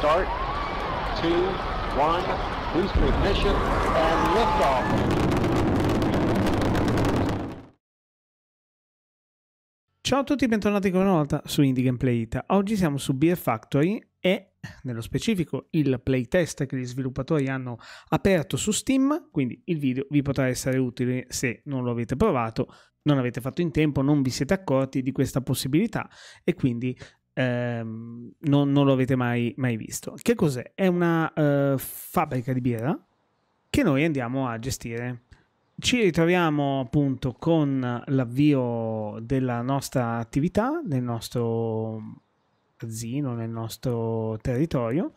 start, two, one, boost ignition, and liftoff. Ciao a tutti e bentornati ancora una volta su Indie Gameplay Ita. Oggi siamo su Beer Factory e nello specifico il playtest che gli sviluppatori hanno aperto su Steam, quindi il video vi potrà essere utile se non lo avete provato, non avete fatto in tempo, non vi siete accorti di questa possibilità e quindi ehm, non, non, lo avete mai, mai, visto. Che cos'è? È una eh, fabbrica di birra che noi andiamo a gestire. Ci ritroviamo appunto con l'avvio della nostra attività nel nostro azzino, nel nostro territorio.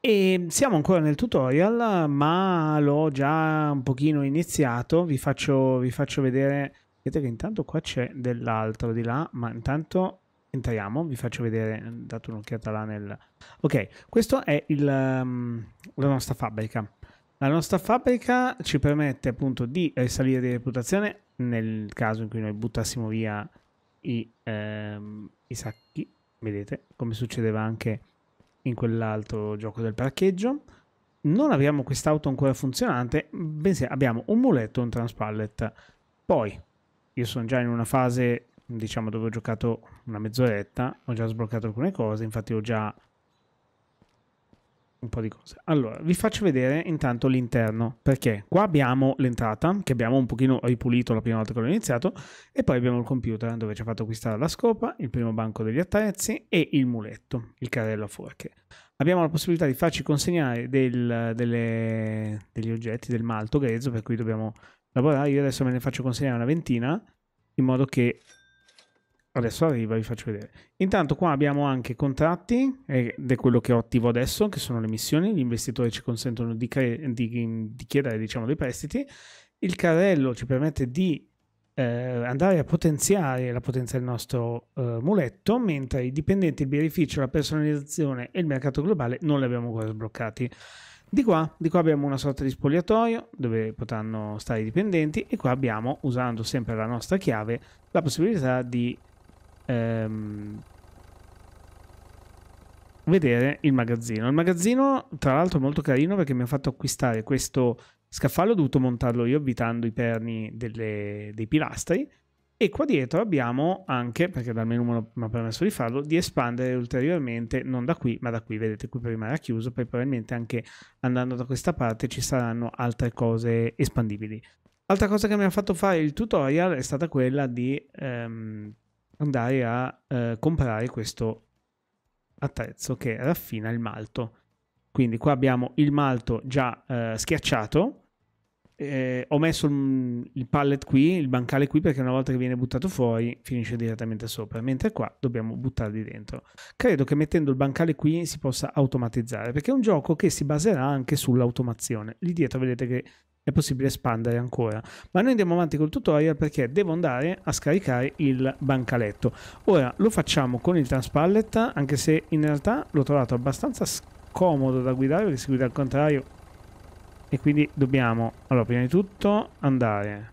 E siamo ancora nel tutorial, ma l'ho già un pochino iniziato. Vi faccio, vi faccio vedere. Vedete che intanto qua c'è dell'altro di là, ma intanto entriamo, vi faccio vedere, mm, date un'occhiata là nel... Ok, questa è il, um, la nostra fabbrica. La nostra fabbrica ci permette appunto di risalire di reputazione nel caso in cui noi buttassimo via i, ehm, i sacchi, vedete, come succedeva anche in quell'altro gioco del parcheggio. Non abbiamo quest'auto ancora funzionante, bensì abbiamo un muletto e un transpallet. Poi, io sono già in una fase diciamo dove ho giocato una mezz'oretta, ho già sbloccato alcune cose, infatti ho già un po' di cose. Allora, vi faccio vedere intanto l'interno, perché qua abbiamo l'entrata, che abbiamo un pochino ripulito la prima volta che l'ho iniziato, e poi abbiamo il computer dove ci ha fatto acquistare la scopa, il primo banco degli attrezzi e il muletto, il carrello a forche. Abbiamo la possibilità di farci consegnare del, delle, degli oggetti del malto grezzo, per cui dobbiamo lavorare. Io adesso me ne faccio consegnare una ventina, in modo che Adesso arriva, vi faccio vedere. Intanto qua abbiamo anche contratti, ed è quello che ho attivo adesso, che sono le missioni. Gli investitori ci consentono di, di, di chiedere diciamo, dei prestiti. Il carrello ci permette di eh, andare a potenziare la potenza del nostro eh, muletto, mentre i dipendenti, il beneficio, la personalizzazione e il mercato globale non li abbiamo ancora sbloccati. Di qua, di qua, abbiamo una sorta di spogliatoio dove potranno stare i dipendenti e qua abbiamo, usando sempre la nostra chiave, la possibilità di ehm, vedere il magazzino. Il magazzino, tra l'altro, è molto carino perché mi ha fatto acquistare questo scaffale. Ho dovuto montarlo io, avvitando i perni delle, dei pilastri. E qua dietro abbiamo anche, perché dal menu mi ha permesso di farlo, di espandere ulteriormente, non da qui, ma da qui. Vedete, qui prima era chiuso, poi probabilmente anche andando da questa parte ci saranno altre cose espandibili. Altra cosa che mi ha fatto fare il tutorial è stata quella di ehm, andare a eh, comprare questo attrezzo che raffina il malto. Quindi qua abbiamo il malto già eh, schiacciato, eh, ho messo il, il pallet qui, il bancale qui perché una volta che viene buttato fuori finisce direttamente sopra, mentre qua dobbiamo buttarli dentro. Credo che mettendo il bancale qui si possa automatizzare perché è un gioco che si baserà anche sull'automazione. Lì dietro vedete che è possibile espandere ancora. Ma noi andiamo avanti col tutorial perché devo andare a scaricare il bancaletto. Ora lo facciamo con il transpallet, anche se in realtà l'ho trovato abbastanza scomodo da guidare perché si guida al contrario. E quindi dobbiamo, allora, prima di tutto andare.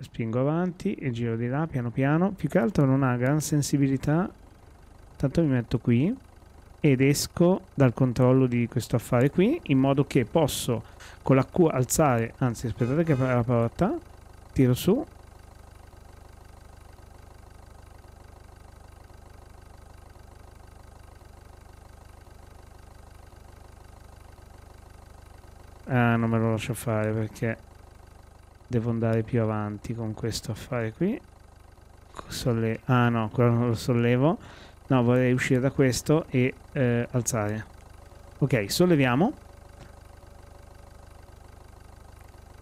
Spingo avanti e giro di là piano piano. Più che altro non ha gran sensibilità. Tanto mi metto qui ed esco dal controllo di questo affare qui in modo che posso con la Q alzare, anzi aspettate che apre la porta, tiro su Ah, non me lo lascio fare perché devo andare più avanti con questo affare qui. Solle ah no, quello non lo sollevo No, vorrei uscire da questo e eh, alzare. Ok, solleviamo.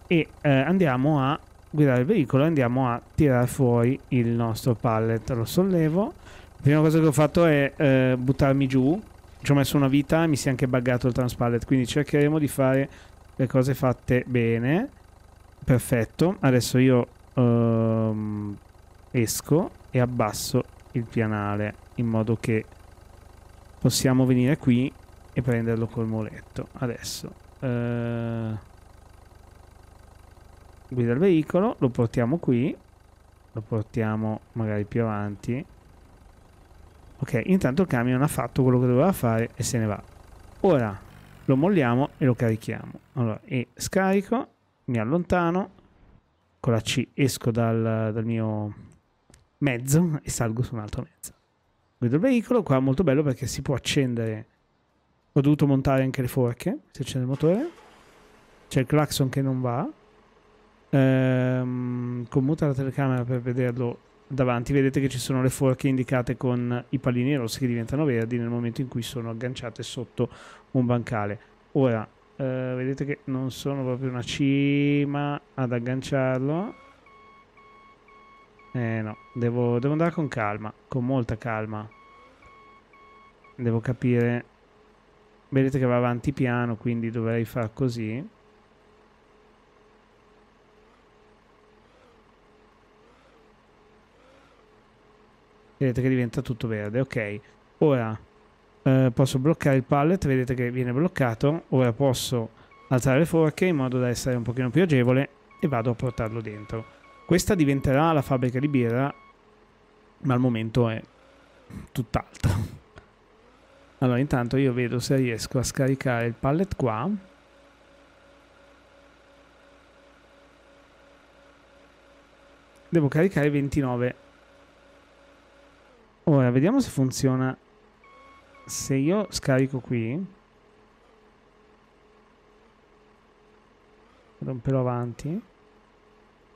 E eh, andiamo a guidare il veicolo andiamo a tirare fuori il nostro pallet. Lo sollevo. La prima cosa che ho fatto è eh, buttarmi giù. Ci ho messo una vita e mi si è anche buggato il transpallet. Quindi cercheremo di fare le cose fatte bene. Perfetto. Adesso io ehm, esco e abbasso il pianale in modo che possiamo venire qui e prenderlo col muletto. Adesso eh, guida il veicolo, lo portiamo qui, lo portiamo magari più avanti. Ok, intanto il camion ha fatto quello che doveva fare e se ne va. Ora lo molliamo e lo carichiamo. Allora, e scarico, mi allontano, con la C esco dal, dal mio mezzo e salgo su un altro mezzo guido il veicolo, qua è molto bello perché si può accendere, ho dovuto montare anche le forche, si accende il motore, c'è il clacson che non va, ehm, commuta la telecamera per vederlo davanti, vedete che ci sono le forche indicate con i pallini rossi che diventano verdi nel momento in cui sono agganciate sotto un bancale. Ora, eh, vedete che non sono proprio una cima ad agganciarlo, eh no, devo, devo andare con calma, con molta calma. Devo capire... Vedete che va avanti piano, quindi dovrei far così. Vedete che diventa tutto verde, ok. Ora eh, posso bloccare il pallet, vedete che viene bloccato. Ora posso alzare le forche in modo da essere un pochino più agevole e vado a portarlo dentro. Questa diventerà la fabbrica di birra, ma al momento è tutt'altro. Allora, intanto io vedo se riesco a scaricare il pallet qua. Devo caricare 29. Ora, vediamo se funziona. Se io scarico qui... Vado un avanti.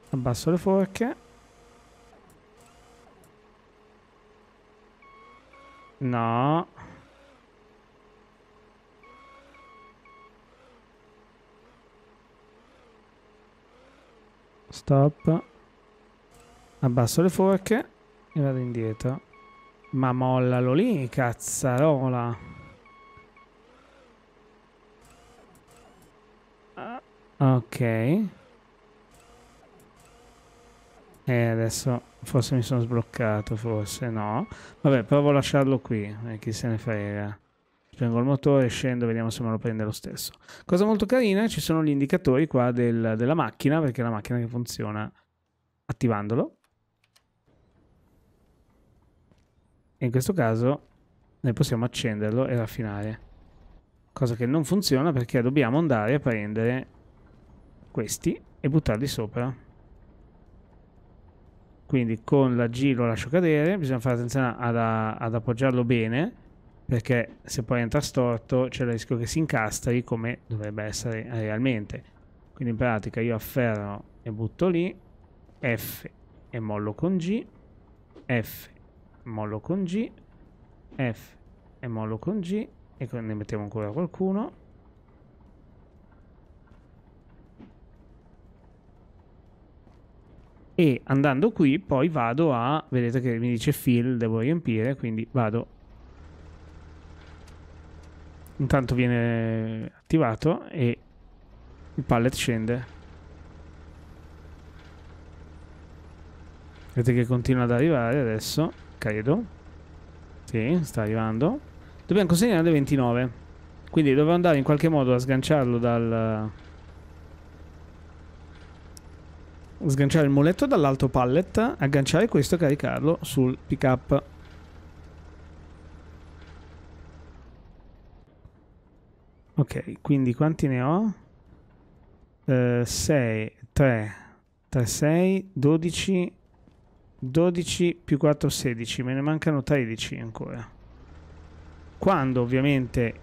Abbasso le forche. No. Stop. Abbasso le forche e vado indietro. Ma mollalo lì, cazzarola. Ah, ok. Eh, adesso forse mi sono sbloccato, forse no. Vabbè, provo a lasciarlo qui, eh, chi se ne frega. Spengo il motore, scendo, vediamo se me lo prende lo stesso. Cosa molto carina, ci sono gli indicatori qua del, della macchina, perché è la macchina che funziona attivandolo. E in questo caso noi possiamo accenderlo e raffinare. Cosa che non funziona perché dobbiamo andare a prendere questi e buttarli sopra quindi con la G lo lascio cadere, bisogna fare attenzione ad, ad appoggiarlo bene perché se poi entra storto c'è il rischio che si incastri come dovrebbe essere realmente. Quindi in pratica io afferro e butto lì, F e mollo con G, F mollo con G, F e mollo con G e ne mettiamo ancora qualcuno e andando qui poi vado a vedete che mi dice fill devo riempire quindi vado intanto viene attivato e il pallet scende vedete che continua ad arrivare adesso credo sì sta arrivando dobbiamo consegnare consegnarne 29 quindi dovrò andare in qualche modo a sganciarlo dal sganciare il muletto dall'alto pallet, agganciare questo e caricarlo sul pick up. Ok, quindi quanti ne ho? 6, 3, 3, 6, 12, 12 più 4, 16, me ne mancano 13 ancora. Quando ovviamente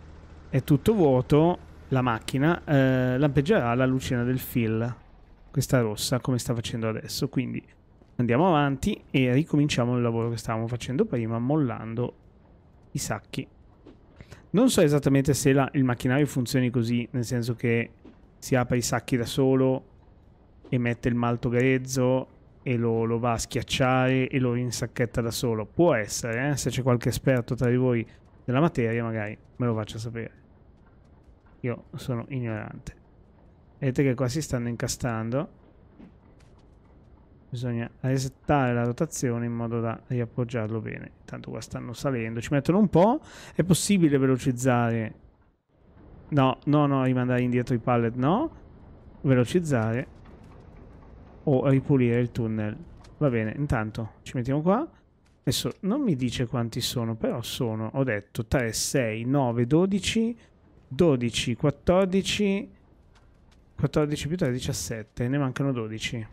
è tutto vuoto, la macchina eh, lampeggerà la lucina del fill questa rossa come sta facendo adesso. Quindi andiamo avanti e ricominciamo il lavoro che stavamo facendo prima mollando i sacchi. Non so esattamente se la, il macchinario funzioni così, nel senso che si apre i sacchi da solo e mette il malto grezzo e lo, lo va a schiacciare e lo rinsacchetta da solo. Può essere, eh? se c'è qualche esperto tra di voi della materia magari me lo faccia sapere. Io sono ignorante. Vedete che qua si stanno incastrando. Bisogna resettare la rotazione in modo da riappoggiarlo bene. Intanto qua stanno salendo. Ci mettono un po'. È possibile velocizzare. No, no, no, rimandare indietro i pallet, no. Velocizzare. O ripulire il tunnel. Va bene, intanto ci mettiamo qua. Adesso non mi dice quanti sono, però sono, ho detto, 3, 6, 9, 12, 12, 14... 14 più 3 17 ne mancano 12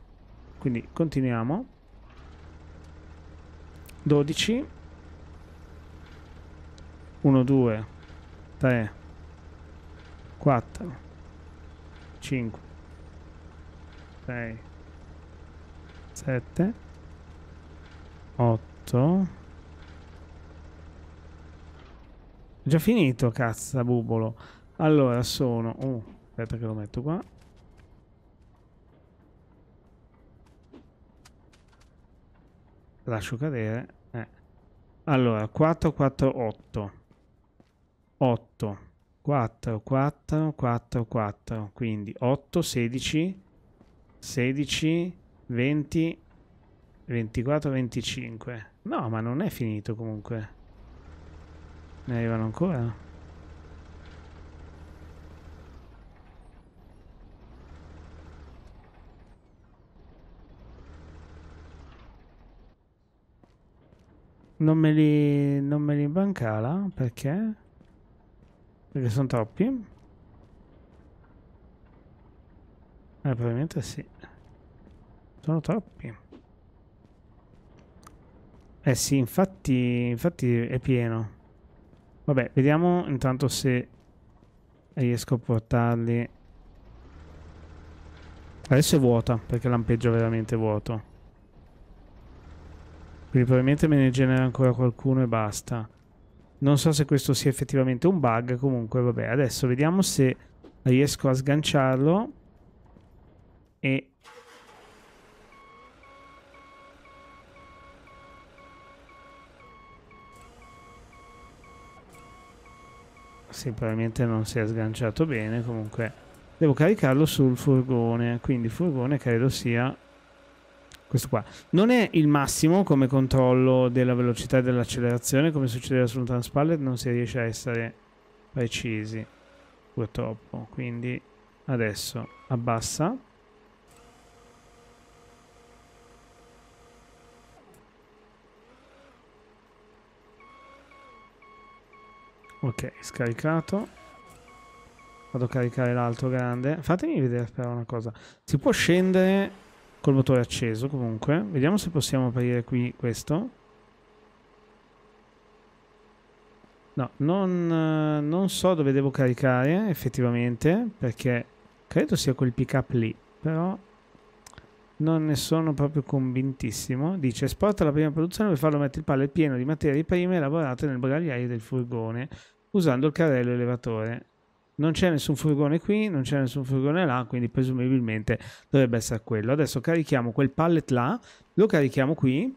quindi continuiamo 12 1 2 3 4 5 6 7 8 già finito cazzo bubolo allora sono uh. Aspetta che lo metto qua. Lascio cadere. Eh. Allora, 4, 4, 8. 8, 4, 4, 4, 4. Quindi 8, 16, 16, 20, 24, 25. No, ma non è finito comunque. Ne arrivano ancora? Non me li, non me li bancala perché? Perché sono troppi? Eh, probabilmente sì. Sono troppi. Eh sì, infatti, infatti è pieno. Vabbè, vediamo intanto se riesco a portarli. Adesso è vuota, perché lampeggio veramente vuoto. Quindi probabilmente me ne genera ancora qualcuno e basta. Non so se questo sia effettivamente un bug, comunque vabbè. Adesso vediamo se riesco a sganciarlo. E... Sì, probabilmente non si è sganciato bene, comunque... Devo caricarlo sul furgone, quindi il furgone credo sia questo qua. Non è il massimo come controllo della velocità e dell'accelerazione, come succedeva sul Transpallet, non si riesce a essere precisi, purtroppo. Quindi adesso abbassa. Ok, scaricato. Vado a caricare l'altro grande. Fatemi vedere però una cosa. Si può scendere col motore acceso comunque. Vediamo se possiamo aprire qui questo. No, non, non so dove devo caricare effettivamente, perché credo sia quel pick up lì, però non ne sono proprio convintissimo. Dice esporta la prima produzione per farlo mettere il pallet pieno di materie prime elaborate nel bagagliaio del furgone usando il carrello elevatore non c'è nessun furgone qui, non c'è nessun furgone là, quindi presumibilmente dovrebbe essere quello. Adesso carichiamo quel pallet là, lo carichiamo qui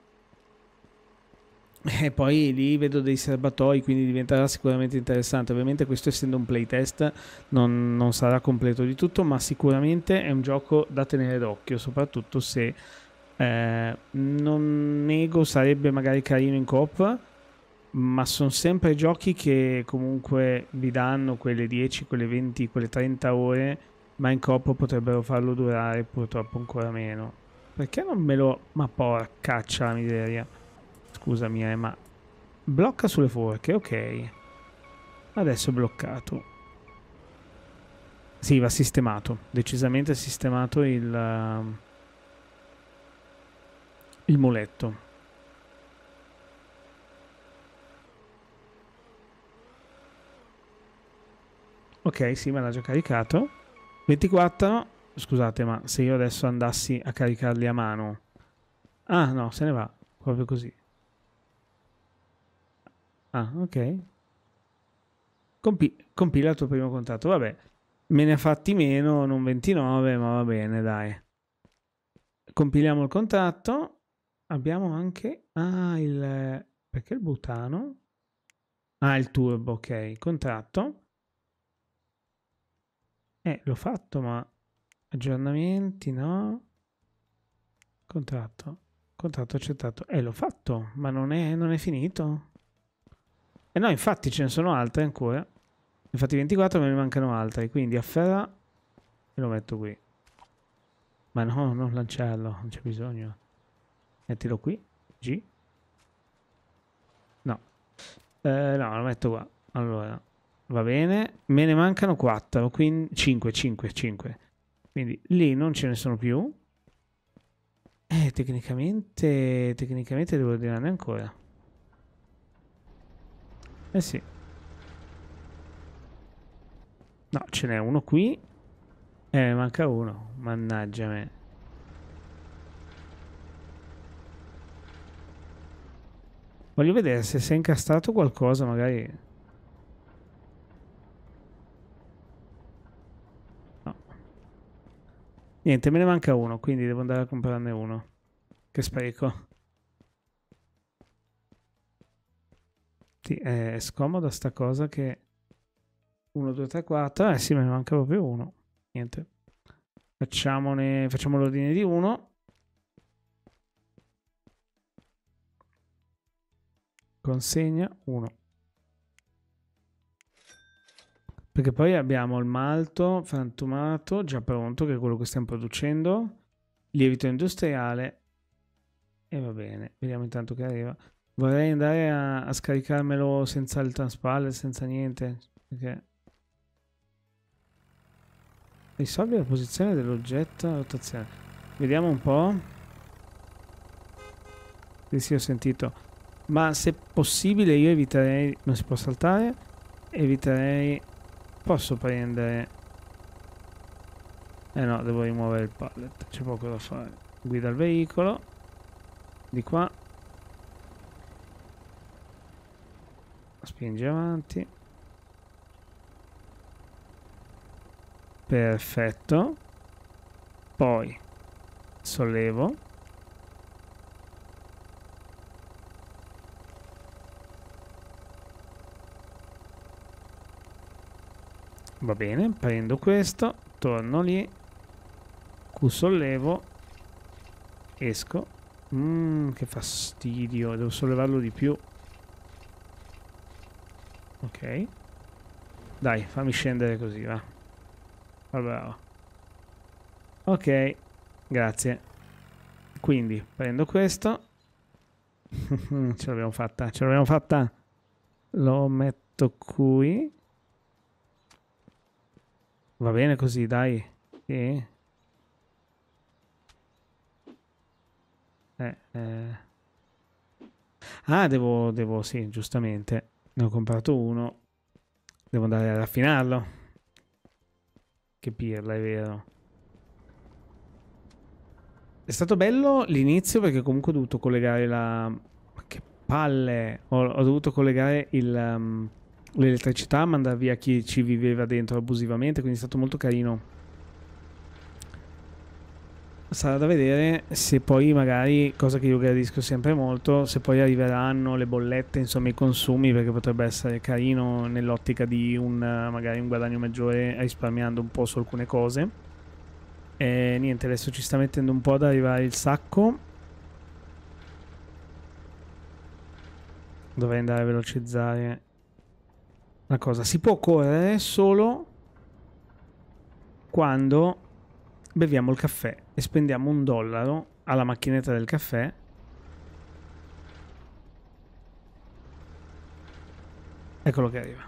e poi lì vedo dei serbatoi, quindi diventerà sicuramente interessante. Ovviamente questo essendo un playtest non, non sarà completo di tutto, ma sicuramente è un gioco da tenere d'occhio, soprattutto se... Eh, non nego, sarebbe magari carino in coop, ma sono sempre giochi che comunque vi danno quelle 10, quelle 20, quelle 30 ore, ma in corpo potrebbero farlo durare purtroppo ancora meno. Perché non me lo... ma porcaccia la miseria. Scusami eh, ma... Blocca sulle forche, ok. Adesso è bloccato. Sì, va sistemato. Decisamente sistemato il... Uh, il muletto. Ok, sì, me l'ha già caricato. 24, scusate, ma se io adesso andassi a caricarli a mano... Ah, no, se ne va, proprio così. Ah, ok. Compi compila il tuo primo contatto, vabbè. Me ne ha fatti meno, non 29, ma va bene, dai. Compiliamo il contatto. Abbiamo anche... Ah, il... Perché il butano? Ah, il turbo, ok. Contratto. Eh, l'ho fatto, ma aggiornamenti no. Contratto. Contratto accettato. Eh, l'ho fatto, ma non è, non è finito. eh no, infatti ce ne sono altre ancora. Infatti 24 me ne mancano altre, quindi afferra e lo metto qui. Ma no, non lanciarlo, non c'è bisogno. Mettilo qui, G. No. Eh, no, lo metto qua. Allora. Va bene, me ne mancano 4, quindi 5, 5, 5. Quindi lì non ce ne sono più. Eh, tecnicamente, tecnicamente devo ordinarne ancora. Eh sì. No, ce n'è uno qui. e Eh, manca uno. Mannaggia me. Voglio vedere se si è incastrato qualcosa, magari... Niente, me ne manca uno, quindi devo andare a comprarne uno. Che spreco. Sì, è scomoda sta cosa che... 1, 2, 3, 4... Eh sì, me ne manca proprio uno. Niente. Facciamone... Facciamo l'ordine di uno. Consegna 1. Perché poi abbiamo il malto frantumato già pronto, che è quello che stiamo producendo, lievito industriale e va bene, vediamo intanto che arriva. Vorrei andare a, a scaricarmelo senza il transpalle, senza niente, perché... Risolvi la posizione dell'oggetto rotazione. Vediamo un po'. Sì, sì, ho sentito. Ma se possibile io eviterei... Non si può saltare? Eviterei Posso prendere... Eh no, devo rimuovere il pallet. C'è poco da fare. Guida il veicolo. Di qua. Spingi avanti. Perfetto. Poi sollevo. Va bene, prendo questo, torno lì, Q sollevo, esco. Mmm, che fastidio, devo sollevarlo di più. Ok. Dai, fammi scendere così, va. Va bravo. Ok, grazie. Quindi, prendo questo. ce l'abbiamo fatta, ce l'abbiamo fatta. Lo metto qui. Va bene così, dai. Sì. Eh, eh. Ah, devo, devo, sì, giustamente. Ne ho comprato uno. Devo andare a raffinarlo. Che pirla, è vero. È stato bello l'inizio perché comunque ho dovuto collegare la... Ma che palle! Ho, ho dovuto collegare il... Um l'elettricità, mandare via chi ci viveva dentro abusivamente, quindi è stato molto carino. Sarà da vedere se poi magari, cosa che io gradisco sempre molto, se poi arriveranno le bollette, insomma i consumi, perché potrebbe essere carino nell'ottica di un, magari un guadagno maggiore risparmiando un po' su alcune cose. E niente, adesso ci sta mettendo un po' ad arrivare il sacco. Dovrei andare a velocizzare una cosa, si può correre solo quando beviamo il caffè e spendiamo un dollaro alla macchinetta del caffè Eccolo che arriva.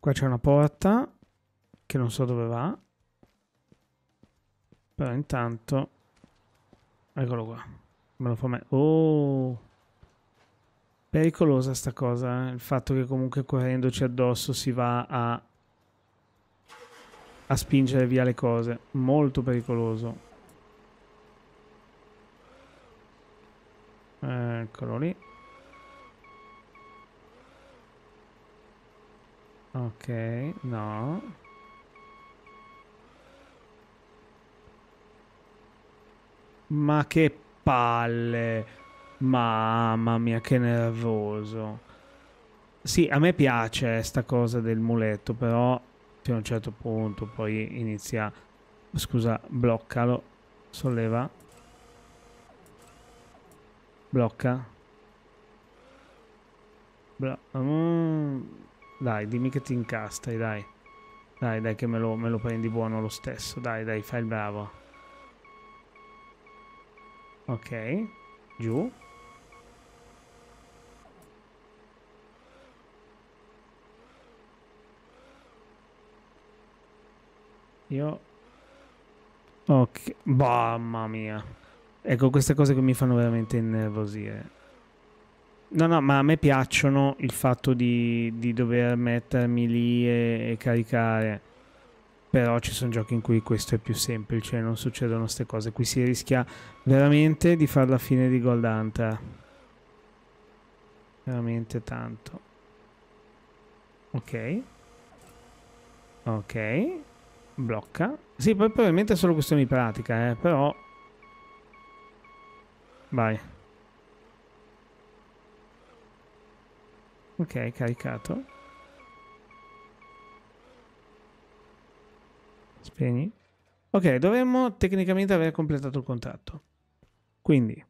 Qua c'è una porta che non so dove va. Però intanto... Eccolo qua. Me lo fa me... Oh! pericolosa sta cosa, eh? il fatto che comunque correndoci addosso si va a, a spingere via le cose, molto pericoloso. Eccolo lì. Ok, no. Ma che palle! Mamma mia, che nervoso. Sì, a me piace sta cosa del muletto, però fino a un certo punto poi inizia... Scusa, bloccalo. Solleva. Blocca. Bla... Mm. Dai, dimmi che ti incastri, dai. Dai, dai, che me lo, me lo prendi buono lo stesso. Dai, dai, fai il bravo. Ok. Giù. Io... Ok, mamma mia. Ecco, queste cose che mi fanno veramente innervosire. No, no, ma a me piacciono il fatto di, di dover mettermi lì e, e, caricare. Però ci sono giochi in cui questo è più semplice, non succedono queste cose. Qui si rischia veramente di fare la fine di Gold Hunter. Veramente tanto. Ok. Ok blocca. Sì, poi probabilmente è solo questione di pratica, eh, però... Vai. Ok, caricato. Spegni. Ok, dovremmo tecnicamente aver completato il contratto. Quindi...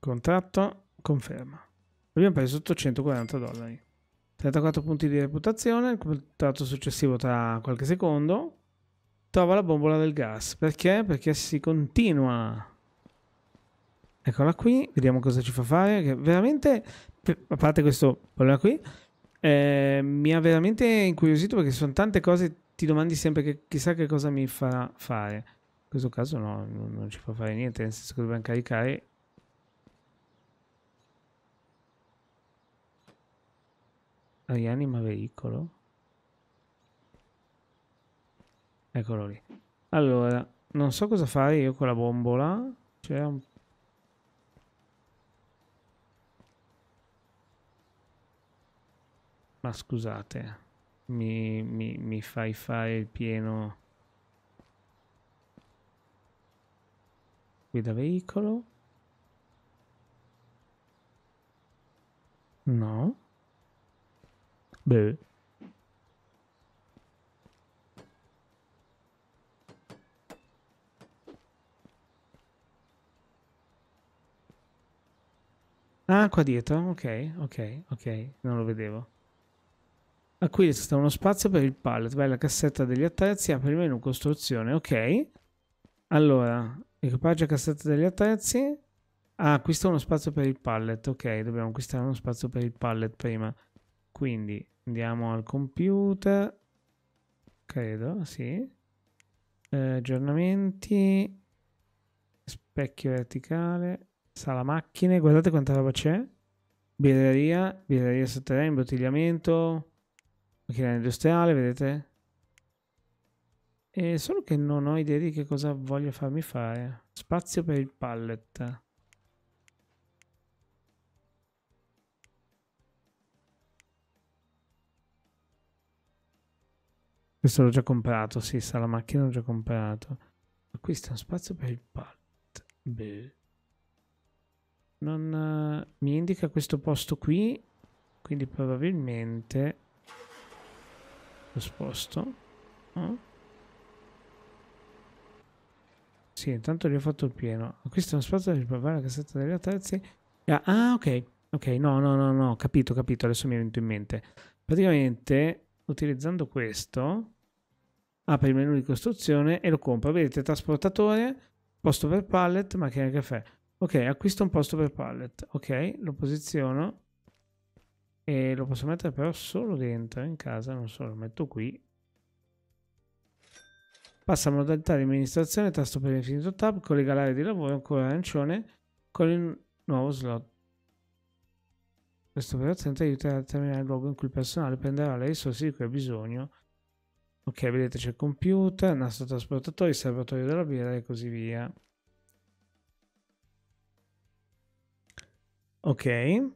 Contratto, conferma. Abbiamo preso 840 dollari. 34 punti di reputazione, il contatto successivo tra qualche secondo. Trova la bombola del gas. Perché? Perché si continua. Eccola qui, vediamo cosa ci fa fare. Che veramente, a parte questo problema qui, eh, mi ha veramente incuriosito perché sono tante cose, ti domandi sempre che chissà che cosa mi farà fare. In questo caso no, non ci fa fare niente, nel senso che dobbiamo caricare Rianima veicolo. Eccolo lì. Allora, non so cosa fare io con la bombola. C'è un... Ma scusate, mi, mi, mi fai fare il pieno guida veicolo? No. Beh. Ah, qua dietro, ok, ok, ok, non lo vedevo. Ah, qui sta uno spazio per il pallet, vai alla cassetta degli attrezzi, apri il menu costruzione, ok. Allora, equipaggio cassetta degli attrezzi. Ah, acquista uno spazio per il pallet, ok, dobbiamo acquistare uno spazio per il pallet prima. Quindi, Andiamo al computer, credo, sì. Eh, aggiornamenti, specchio verticale, sala macchine, guardate quanta roba c'è. Birreria, birreria sotterranea, imbottigliamento, macchina industriale, vedete? E solo che non ho idea di che cosa voglio farmi fare. Spazio per il pallet. Questo l'ho già comprato, sì, sta la macchina l'ho già comprato. Acquista uno spazio per il pallet. Beh. Non uh, mi indica questo posto qui, quindi probabilmente lo sposto. No? Mm. Sì, intanto gli ho fatto il pieno. Acquista uno spazio per provare la cassetta degli attrezzi. Ah, ah, ok. Ok, no, no, no, no, capito, capito, adesso mi è venuto in mente. Praticamente, utilizzando questo, apre il menu di costruzione e lo compra. Vedete, trasportatore, posto per pallet, macchina da caffè. Ok, acquisto un posto per pallet. Ok, lo posiziono e lo posso mettere però solo dentro, in casa, non so, lo metto qui. Passa a modalità di amministrazione, tasto per infinito tab, collega l'area di lavoro ancora arancione con il nuovo slot. Questa operazione ti aiuta a determinare il luogo in cui il personale prenderà le risorse di cui ha bisogno Ok, vedete c'è il computer, nastro trasportatore, il serbatoio della birra e così via. Ok. E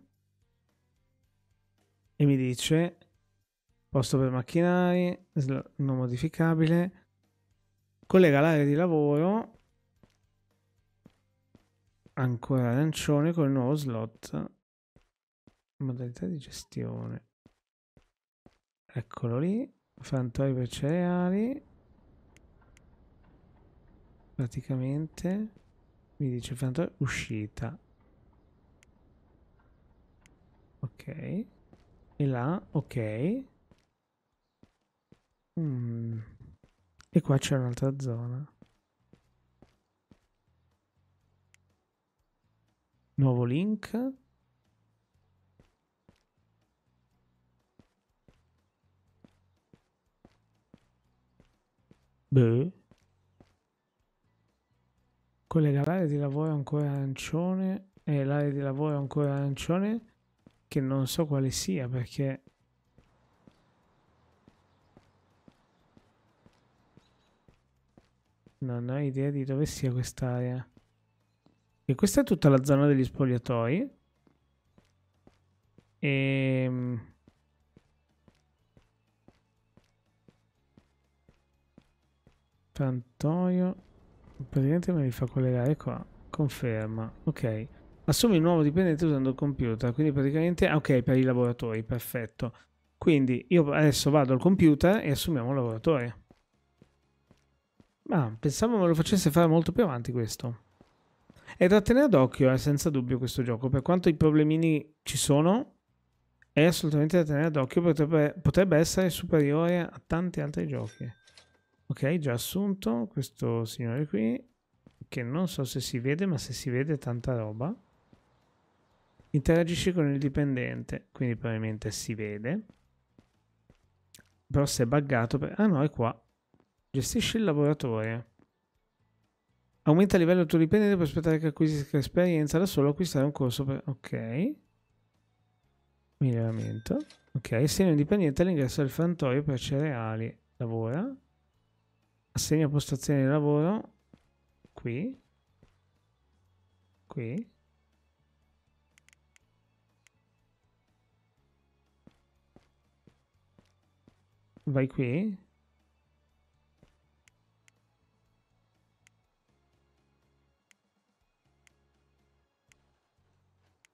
mi dice posto per macchinari, non modificabile, collega l'area di lavoro, ancora arancione con il nuovo slot, modalità di gestione. Eccolo lì. Fantoi per cereali. Praticamente mi dice fantoi uscita. Ok. E là, ok. Mm. E qua c'è un'altra zona. Nuovo link. Beh. Collega l'area di lavoro ancora arancione e eh, l'area di lavoro ancora arancione che non so quale sia perché non ho idea di dove sia quest'area. E questa è tutta la zona degli spogliatoi. E... Ehm, Frantoio. Praticamente mi fa collegare qua. Conferma. Ok. Assumi il nuovo dipendente usando il computer. Quindi praticamente... Ah, ok, per i lavoratori, perfetto. Quindi io adesso vado al computer e assumiamo un lavoratore. Ma ah, pensavo me lo facesse fare molto più avanti questo. È da tenere d'occhio, eh, senza dubbio, questo gioco. Per quanto i problemini ci sono, è assolutamente da tenere d'occhio. Potrebbe, potrebbe essere superiore a tanti altri giochi. Ok, già assunto questo signore qui, che non so se si vede, ma se si vede tanta roba. Interagisci con il dipendente, quindi probabilmente si vede. Però se è buggato... Per... Ah no, è qua. Gestisce il lavoratore. Aumenta il livello del tuo dipendente per aspettare che acquisisca esperienza da solo acquistare un corso per... Ok. Miglioramento. Ok, segno indipendente all'ingresso del frantoio per cereali. Lavora assegna postazione di lavoro qui qui vai qui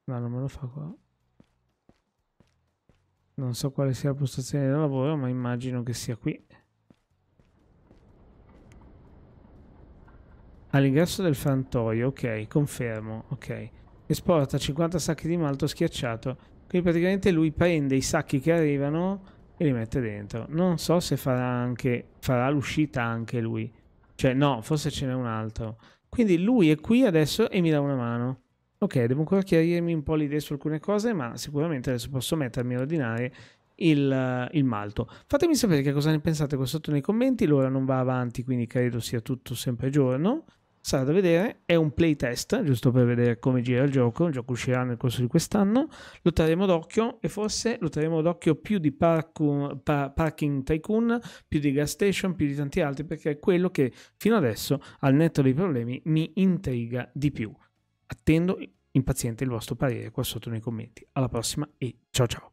no non me lo fa qua non so quale sia la postazione di lavoro ma immagino che sia qui All'ingresso del frantoio, ok, confermo, ok. Esporta 50 sacchi di malto schiacciato. Quindi praticamente lui prende i sacchi che arrivano e li mette dentro. Non so se farà anche farà l'uscita anche lui. Cioè no, forse ce n'è un altro. Quindi lui è qui adesso e mi dà una mano. Ok, devo ancora chiarirmi un po' l'idea su alcune cose, ma sicuramente adesso posso mettermi a ordinare il, il, malto. Fatemi sapere che cosa ne pensate qua sotto nei commenti. L'ora non va avanti, quindi credo sia tutto sempre giorno sarà da vedere, è un playtest, giusto per vedere come gira il gioco, il gioco uscirà nel corso di quest'anno, lo terremo d'occhio e forse lo terremo d'occhio più di parkour, pa- Parking Tycoon, più di Gas Station, più di tanti altri, perché è quello che fino adesso, al netto dei problemi, mi intriga di più. Attendo impaziente il vostro parere qua sotto nei commenti. Alla prossima e ciao ciao!